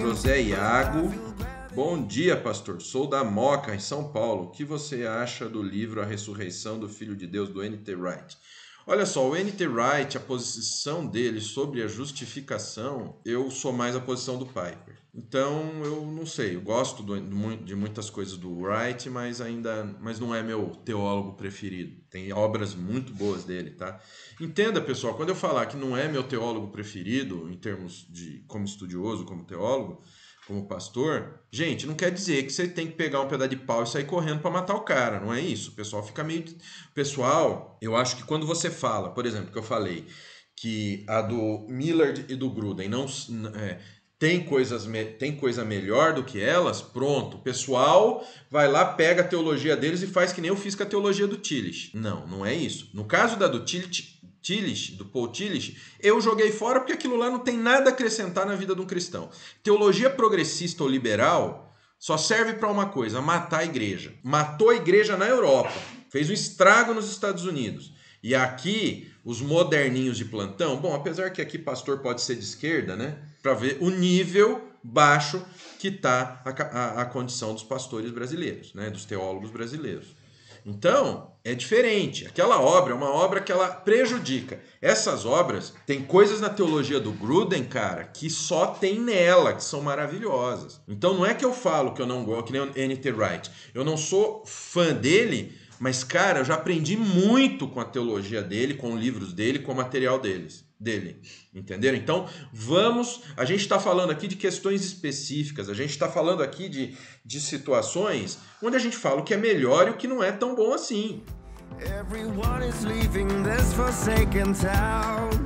José Iago, bom dia, pastor. Sou da Moca, em São Paulo. O que você acha do livro A Ressurreição do Filho de Deus, do N.T. Wright? Olha só, o N.T. Wright, a posição dele sobre a justificação, eu sou mais a posição do Piper. Então, eu não sei, eu gosto do, de muitas coisas do Wright, mas ainda mas não é meu teólogo preferido. Tem obras muito boas dele, tá? Entenda, pessoal, quando eu falar que não é meu teólogo preferido em termos de como estudioso, como teólogo, como pastor, gente, não quer dizer que você tem que pegar um pedaço de pau e sair correndo para matar o cara, não é isso? O pessoal fica meio pessoal, eu acho que quando você fala, por exemplo, que eu falei que a do Millard e do Gruden não é, tem coisas tem coisa melhor do que elas, pronto, pessoal vai lá, pega a teologia deles e faz que nem eu fiz com a teologia do Tillich. Não, não é isso. No caso da do Tillich, Tillich do Paul Tillich, eu joguei fora porque aquilo lá não tem nada a acrescentar na vida de um cristão. Teologia progressista ou liberal só serve para uma coisa, matar a igreja. Matou a igreja na Europa, fez um estrago nos Estados Unidos. E aqui, os moderninhos de plantão, bom, apesar que aqui pastor pode ser de esquerda, né? para ver o nível baixo que está a, a, a, condição dos pastores brasileiros, né, dos teólogos brasileiros. Então, é diferente. Aquela obra é uma obra que ela prejudica. Essas obras tem coisas na teologia do Gruden, cara, que só tem nela, que são maravilhosas. Então não é que eu falo que eu não gosto, que nem o N.T. Wright. Eu não sou fã dele mas, cara, eu já aprendi muito com a teologia dele, com livros dele, com o material deles, dele. Entenderam? Então, vamos. A gente está falando aqui de questões específicas, a gente está falando aqui de, de situações onde a gente fala o que é melhor e o que não é tão bom assim. Everyone is leaving this forsaken town.